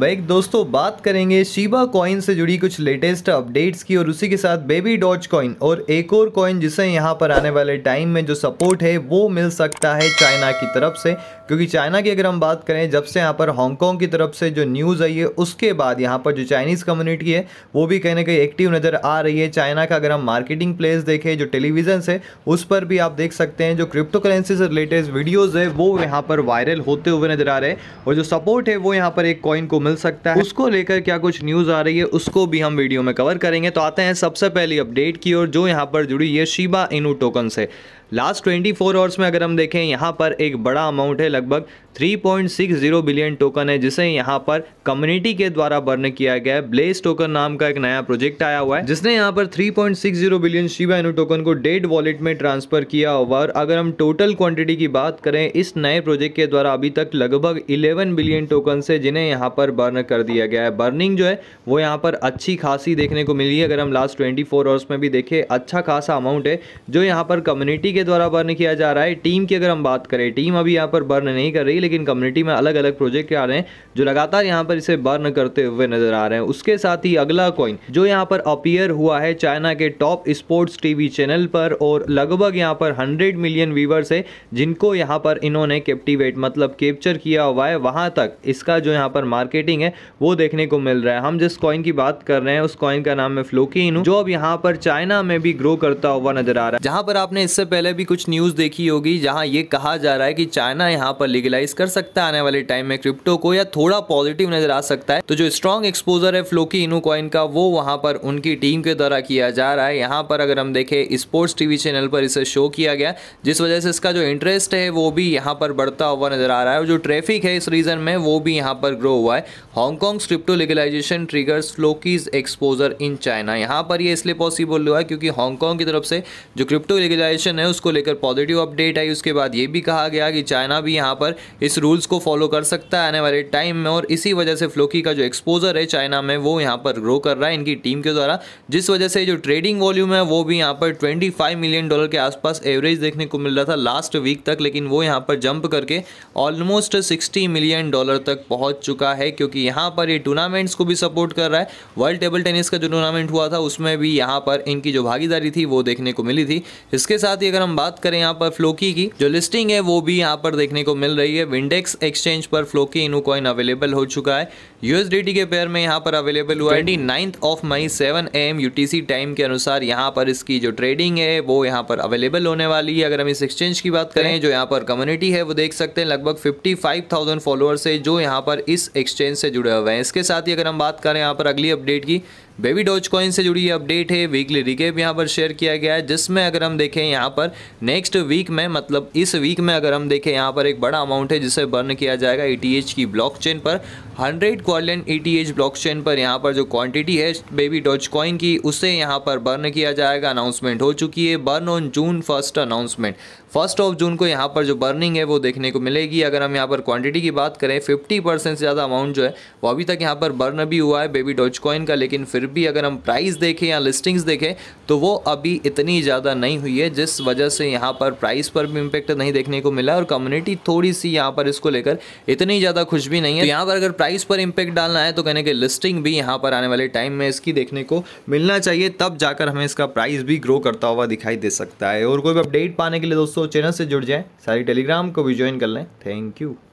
bike दोस्तों तो बात करेंगे शिबा कॉइन से जुड़ी कुछ लेटेस्ट अपडेट्स की और उसी के साथ बेबी डॉज कॉइन और एक और कॉइन जिसे यहाँ पर आने वाले टाइम में जो सपोर्ट है वो मिल सकता है चाइना की तरफ से क्योंकि चाइना की अगर हम बात करें जब से यहाँ पर हांगकॉन्ग की तरफ से जो न्यूज़ आई है उसके बाद यहाँ पर जो चाइनीज़ कम्युनिटी है वो भी कहीं ना कहीं एक्टिव नज़र आ रही है चाइना का अगर हम मार्केटिंग प्लेस देखें जो टेलीविजन है उस पर भी आप देख सकते हैं जो क्रिप्टो करेंसी से रिलेटेड वीडियोज़ है वो यहाँ पर वायरल होते हुए नज़र आ रहे हैं और जो सपोर्ट है वो यहाँ पर एक कॉइन को मिल मिल सकता है उसको लेकर क्या कुछ न्यूज़ आ रही है उसको भी हम वीडियो में कवर करेंगे तो आते हैं सबसे पहली अपडेट की और जो यहाँ पर जुड़ी है शिबा इनू टोकन से लास्ट 24 फोर आवर्स में अगर हम देखें यहाँ पर एक बड़ा अमाउंट है लगभग 3.60 बिलियन टोकन है जिसे यहाँ पर कम्युनिटी के द्वारा बर्न किया गया है ब्लेस टोकन नाम का एक नया प्रोजेक्ट आया हुआ है जिसने यहाँ पर 3.60 बिलियन शिवा इनू टोकन को डेड वॉलेट में ट्रांसफर किया हुआ और अगर हम टोटल क्वांटिटी की बात करें इस नए प्रोजेक्ट के द्वारा अभी तक लगभग इलेवन बिलियन टोकन से जिन्हें यहाँ पर बर्न कर दिया गया है बर्निंग जो है वो यहाँ पर अच्छी खासी देखने को मिली है अगर हम लास्ट ट्वेंटी फोर आवर्स में भी देखें अच्छा खासा अमाउंट है जो यहाँ पर कम्युनिटी के द्वारा बर्न किया जा रहा है टीम की अगर हम बात करें टीम अभी यहाँ पर बर्न नहीं कर रही लेकिन कम्युनिटी में अलग अलग प्रोजेक्ट आ रहे हैं जो लगातार यहाँ पर इसे बर्न करते हुए नजर आ रहे हैं उसके साथ ही अगला कॉइन जो यहाँ पर अपियर हुआ है चाइना के टॉप स्पोर्ट्स टीवी चैनल पर और लगभग यहाँ पर हंड्रेड मिलियन व्यूवर्स है जिनको यहाँ पर इन्होंने कैप्टिवेट मतलब कैप्चर किया हुआ है वहाँ तक इसका जो यहाँ पर मार्केटिंग रेटिंग है वो देखने को मिल रहा है हम जिस कॉइन की बात कर रहे हैं उस कॉइन का नाम है फ्लोकी इनू जो अब यहाँ पर चाइना में भी ग्रो करता हुआ नजर आ रहा है जहाँ पर आपने इससे पहले भी कुछ न्यूज देखी होगी जहाँ ये कहा जा रहा है कि चाइना यहाँ पर लीगलाइज कर सकता है आने वाले टाइम में क्रिप्टो को या थोड़ा पॉजिटिव नजर आ सकता है तो जो स्ट्रॉन्ग एक्सपोजर है फ्लोकी इनू कॉइन का वो वहाँ पर उनकी टीम के द्वारा किया जा रहा है यहाँ पर अगर हम देखें स्पोर्ट्स टीवी चैनल पर इसे शो किया गया जिस वजह से इसका जो इंटरेस्ट है वो भी यहाँ पर बढ़ता हुआ नजर आ रहा है और जो ट्रैफिक है इस रीजन में वो भी यहाँ पर ग्रो हुआ है Hong Kong crypto legalization triggers Floki's exposure in China यहाँ पर ये इसलिए पॉसिबल हुआ क्योंकि हांगकॉन्ग की तरफ से जो क्रिप्टो लीगलाइजेशन है उसको लेकर पॉजिटिव अपडेट आई उसके बाद ये भी कहा गया कि चाइना भी यहाँ पर इस रूल्स को फॉलो कर सकता है आने वाले टाइम में और इसी वजह से फ्लोकी का जो एक्सपोजर है चाइना में वो यहाँ पर ग्रो कर रहा है इनकी टीम के द्वारा जिस वजह से जो ट्रेडिंग वॉल्यूम है वो भी यहाँ पर फाइव मिलियन डॉलर के आसपास एवरेज देखने को मिल रहा था लास्ट वीक तक लेकिन वो यहाँ पर जंप करके ऑलमोस्ट सिक्सटी मिलियन डॉलर तक पहुँच चुका है क्योंकि क्योंकि यहाँ पर ये टूर्नामेंट्स को भी सपोर्ट कर रहा है वर्ल्ड टेबल टेनिस का जो टूर्नामेंट हुआ था उसमें भी यहाँ पर इनकी जो भागीदारी थी वो देखने को मिली थी इसके साथ ही अगर हम बात करें यहाँ पर फ्लोकी की जो लिस्टिंग है वो भी यहाँ पर देखने को मिल रही है विंडेक्स एक्सचेंज पर फ्लोकी इनू कॉइन अवेलेबल हो चुका है यूएसडीटी के पेयर में यहाँ पर अवेलेबल हुआ twenty ninth of May seven A M U time के अनुसार यहाँ पर इसकी जो ट्रेडिंग है वो यहाँ पर अवेलेबल होने वाली है अगर हम इस एक्सचेंज की बात करें जो यहाँ पर कम्युनिटी है वो देख सकते हैं लगभग फिफ्टी फाइव थाउजेंड फॉलोअर्स है जो यहाँ पर इस एक्सचेंज से जुड़े हुए हैं इसके साथ ही अगर हम बात करें यहाँ पर अगली अपडेट की बेबी डॉज कॉइन से जुड़ी अपडेट है वीकली रिकेप यहाँ पर शेयर किया गया है जिसमें अगर हम देखें यहाँ पर नेक्स्ट वीक में मतलब इस वीक में अगर हम देखें यहाँ पर एक बड़ा अमाउंट है जिसे बर्न किया जाएगा ई e की ब्लॉकचेन पर hundred quadrillion E T H blockchain पर यहाँ पर जो क्वांटिटी है बेबी डॉज कॉइन की उसे यहाँ पर बर्न किया जाएगा अनाउंसमेंट हो चुकी है burn on June first announcement first of June को यहाँ पर जो बर्निंग है वो देखने को मिलेगी अगर हम यहाँ पर क्वांटिटी की बात करें फिफ्टी परसेंट से ज़्यादा अमाउंट जो है वो अभी तक यहाँ पर बर्न भी हुआ है बेबी डॉज कॉइन का लेकिन फिर भी अगर हम प्राइस देखें या लिस्टिंग्स देखें तो वो अभी इतनी ज़्यादा नहीं हुई है जिस वजह से यहाँ पर प्राइस पर भी इम्पेक्ट नहीं देखने को मिला और कम्युनिटी थोड़ी सी यहाँ पर इसको लेकर इतनी ज़्यादा खुश भी नहीं है तो यहाँ पर अगर प्राइस पर इम्पेक्ट डालना है तो कहने के लिस्टिंग भी यहाँ पर आने वाले टाइम में इसकी देखने को मिलना चाहिए तब जाकर हमें इसका प्राइस भी ग्रो करता हुआ दिखाई दे सकता है और कोई भी अपडेट पाने के लिए दोस्तों चैनल से जुड़ जाएँ सारी टेलीग्राम को भी ज्वाइन कर लें थैंक यू